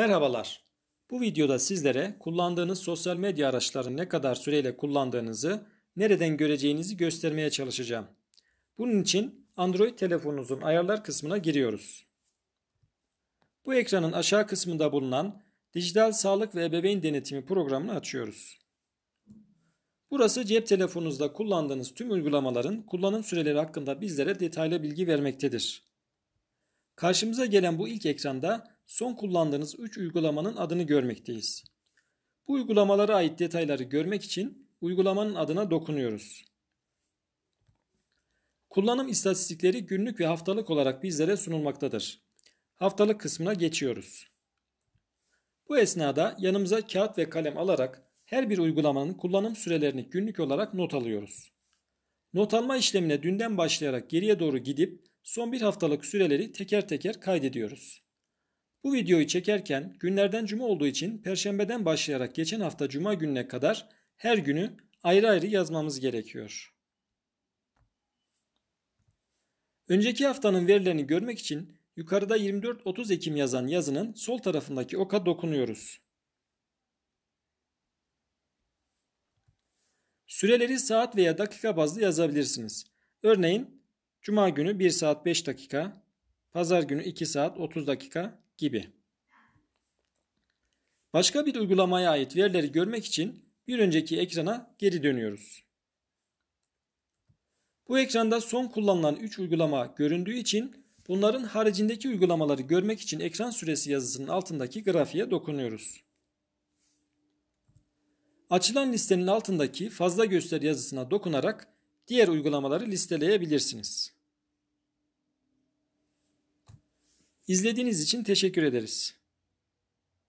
Merhabalar. Bu videoda sizlere kullandığınız sosyal medya araçlarını ne kadar süreyle kullandığınızı, nereden göreceğinizi göstermeye çalışacağım. Bunun için Android telefonunuzun ayarlar kısmına giriyoruz. Bu ekranın aşağı kısmında bulunan Dijital Sağlık ve Ebeveyn Denetimi programını açıyoruz. Burası cep telefonunuzda kullandığınız tüm uygulamaların kullanım süreleri hakkında bizlere detaylı bilgi vermektedir. Karşımıza gelen bu ilk ekranda son kullandığınız 3 uygulamanın adını görmekteyiz. Bu uygulamalara ait detayları görmek için uygulamanın adına dokunuyoruz. Kullanım istatistikleri günlük ve haftalık olarak bizlere sunulmaktadır. Haftalık kısmına geçiyoruz. Bu esnada yanımıza kağıt ve kalem alarak her bir uygulamanın kullanım sürelerini günlük olarak not alıyoruz. Not alma işlemine dünden başlayarak geriye doğru gidip son bir haftalık süreleri teker teker kaydediyoruz. Bu videoyu çekerken günlerden cuma olduğu için perşembeden başlayarak geçen hafta cuma gününe kadar her günü ayrı ayrı yazmamız gerekiyor. Önceki haftanın verilerini görmek için yukarıda 24-30 Ekim yazan yazının sol tarafındaki oka dokunuyoruz. Süreleri saat veya dakika bazlı yazabilirsiniz. Örneğin Cuma günü 1 saat 5 dakika, Pazar günü 2 saat 30 dakika, gibi. Başka bir uygulamaya ait verileri görmek için bir önceki ekrana geri dönüyoruz. Bu ekranda son kullanılan 3 uygulama göründüğü için bunların haricindeki uygulamaları görmek için ekran süresi yazısının altındaki grafiğe dokunuyoruz. Açılan listenin altındaki fazla göster yazısına dokunarak diğer uygulamaları listeleyebilirsiniz. İzlediğiniz için teşekkür ederiz.